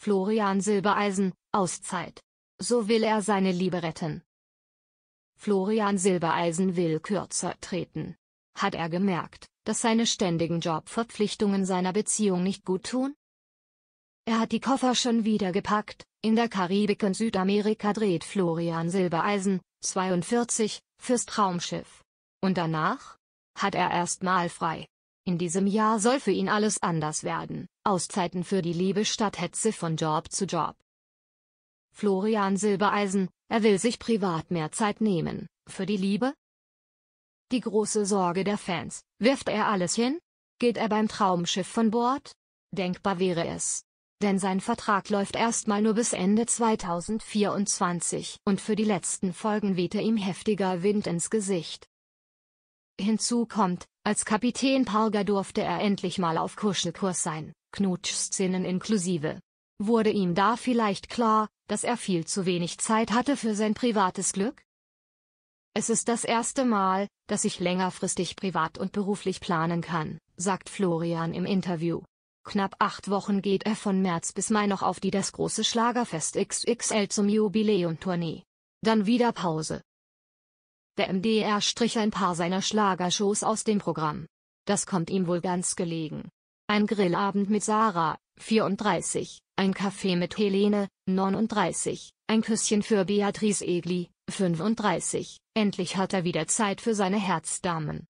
Florian Silbereisen, Auszeit. So will er seine Liebe retten. Florian Silbereisen will kürzer treten. Hat er gemerkt, dass seine ständigen Jobverpflichtungen seiner Beziehung nicht gut tun? Er hat die Koffer schon wieder gepackt, in der Karibik und Südamerika dreht Florian Silbereisen, 42, fürs Traumschiff. Und danach? Hat er erstmal frei. In diesem Jahr soll für ihn alles anders werden. Auszeiten für die Liebe statt Hetze von Job zu Job. Florian Silbereisen, er will sich privat mehr Zeit nehmen. Für die Liebe? Die große Sorge der Fans, wirft er alles hin? Geht er beim Traumschiff von Bord? Denkbar wäre es. Denn sein Vertrag läuft erstmal nur bis Ende 2024 und für die letzten Folgen wehte ihm heftiger Wind ins Gesicht. Hinzu kommt, als Kapitän Parga durfte er endlich mal auf Kuschelkurs sein, Knutschszenen inklusive. Wurde ihm da vielleicht klar, dass er viel zu wenig Zeit hatte für sein privates Glück? Es ist das erste Mal, dass ich längerfristig privat und beruflich planen kann, sagt Florian im Interview. Knapp acht Wochen geht er von März bis Mai noch auf die das große Schlagerfest XXL zum Jubiläumtournee. Dann wieder Pause der MDR strich ein paar seiner Schlagershows aus dem Programm. Das kommt ihm wohl ganz gelegen. Ein Grillabend mit Sarah, 34, ein Kaffee mit Helene, 39, ein Küsschen für Beatrice Egli, 35. Endlich hat er wieder Zeit für seine Herzdamen.